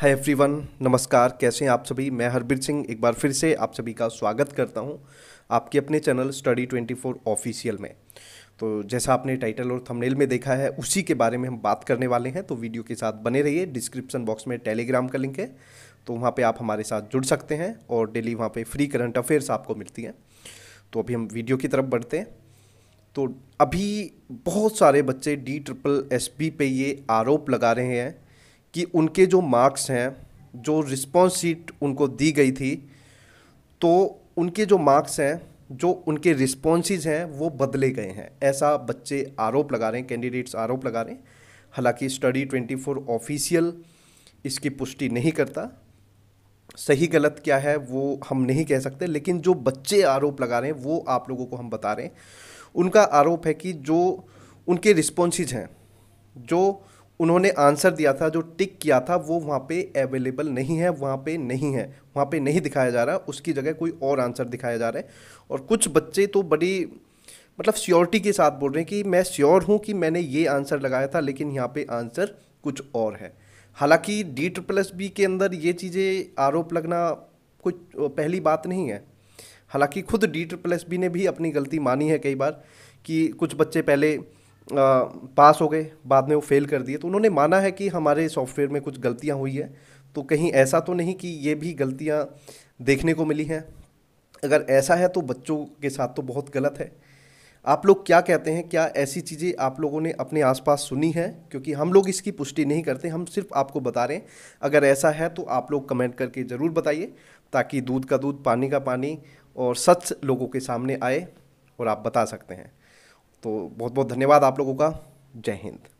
hi everyone नमस्कार कैसे हैं आप सभी मैं हरबीर सिंह एक बार फिर से आप सभी का स्वागत करता हूं आपके अपने चैनल स्टडी 24 ऑफिशियल में तो जैसा आपने टाइटल और थंबनेल में देखा है उसी के बारे में हम बात करने वाले हैं तो वीडियो के साथ बने रहिए डिस्क्रिप्शन बॉक्स में टेलीग्राम का लिंक है तो वहाँ पर आप हमारे साथ जुड़ सकते हैं और डेली वहाँ पर फ्री करंट अफेयर्स आपको मिलती हैं तो अभी हम वीडियो की तरफ बढ़ते हैं तो अभी बहुत सारे बच्चे डी ट्रिपल एस पे ये आरोप लगा रहे हैं कि उनके जो मार्क्स हैं जो रिस्पॉन्स शीट उनको दी गई थी तो उनके जो मार्क्स हैं जो उनके रिस्पॉन्सेज हैं वो बदले गए हैं ऐसा बच्चे आरोप लगा रहे हैं कैंडिडेट्स आरोप लगा रहे हैं हालांकि स्टडी ट्वेंटी फोर ऑफिशियल इसकी पुष्टि नहीं करता सही गलत क्या है वो हम नहीं कह सकते लेकिन जो बच्चे आरोप लगा रहे हैं वो आप लोगों को हम बता रहे हैं उनका आरोप है कि जो उनके रिस्पॉन्सेज हैं जो उन्होंने आंसर दिया था जो टिक किया था वो वहाँ पे अवेलेबल नहीं है वहाँ पे नहीं है वहाँ पे नहीं दिखाया जा रहा उसकी जगह कोई और आंसर दिखाया जा रहा है और कुछ बच्चे तो बड़ी मतलब श्योरिटी के साथ बोल रहे हैं कि मैं श्योर हूँ कि मैंने ये आंसर लगाया था लेकिन यहाँ पे आंसर कुछ और है हालांकि डी ट्रिपल प्लस बी के अंदर ये चीज़ें आरोप लगना कुछ पहली बात नहीं है हालांकि खुद डी ट्रिपल एस बी ने भी अपनी गलती मानी है कई बार कि कुछ बच्चे पहले पास हो गए बाद में वो फेल कर दिए तो उन्होंने माना है कि हमारे सॉफ्टवेयर में कुछ गलतियाँ हुई है तो कहीं ऐसा तो नहीं कि ये भी गलतियाँ देखने को मिली हैं अगर ऐसा है तो बच्चों के साथ तो बहुत गलत है आप लोग क्या कहते हैं क्या ऐसी चीज़ें आप लोगों ने अपने आसपास सुनी हैं क्योंकि हम लोग इसकी पुष्टि नहीं करते हम सिर्फ आपको बता रहे हैं अगर ऐसा है तो आप लोग कमेंट करके ज़रूर बताइए ताकि दूध का दूध पानी का पानी और सच लोगों के सामने आए और आप बता सकते हैं तो बहुत बहुत धन्यवाद आप लोगों का जय हिंद